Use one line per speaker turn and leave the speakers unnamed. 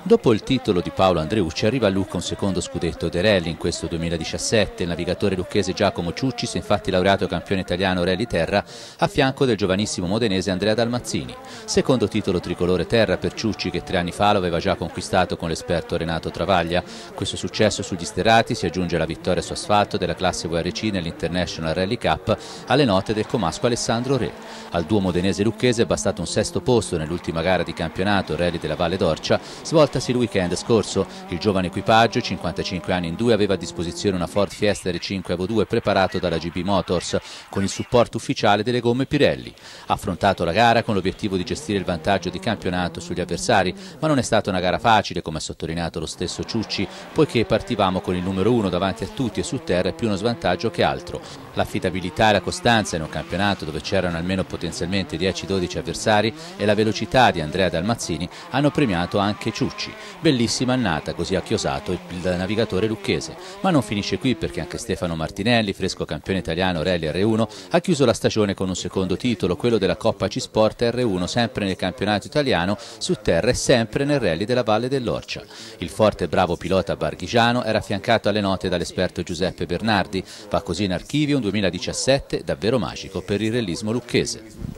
Dopo il titolo di Paolo Andreucci arriva a Lucca un secondo scudetto dei rally in questo 2017. Il navigatore lucchese Giacomo Ciucci si è infatti laureato campione italiano rally terra a fianco del giovanissimo modenese Andrea Dalmazzini. Secondo titolo tricolore terra per Ciucci che tre anni fa lo aveva già conquistato con l'esperto Renato Travaglia. Questo successo sugli sterati si aggiunge alla vittoria su asfalto della classe VRC nell'International Rally Cup alle note del comasco Alessandro Re. Al duo modenese lucchese è bastato un sesto posto nell'ultima gara di campionato rally della Valle d'Orcia, svoltasi il weekend scorso. Il giovane equipaggio, 55 anni in due, aveva a disposizione una Ford Fiesta R5 Evo 2 preparato dalla GB Motors, con il supporto ufficiale delle gomme Pirelli. Ha affrontato la gara con l'obiettivo di gestire il vantaggio di campionato sugli avversari, ma non è stata una gara facile, come ha sottolineato lo stesso Ciucci, poiché partivamo con il numero uno davanti a tutti e su terra è più uno svantaggio che altro. L'affidabilità e la costanza in un campionato dove c'erano almeno potenzialmente 10-12 avversari e la velocità di Andrea Dalmazzini hanno hanno premiato anche Ciucci. Bellissima annata, così ha chiosato il navigatore lucchese. Ma non finisce qui perché anche Stefano Martinelli, fresco campione italiano Rally R1, ha chiuso la stagione con un secondo titolo, quello della Coppa C-Sport R1, sempre nel campionato italiano, su terra e sempre nel rally della Valle dell'Orcia. Il forte e bravo pilota barghigiano era affiancato alle note dall'esperto Giuseppe Bernardi. Va così in archivio un 2017 davvero magico per il realismo lucchese.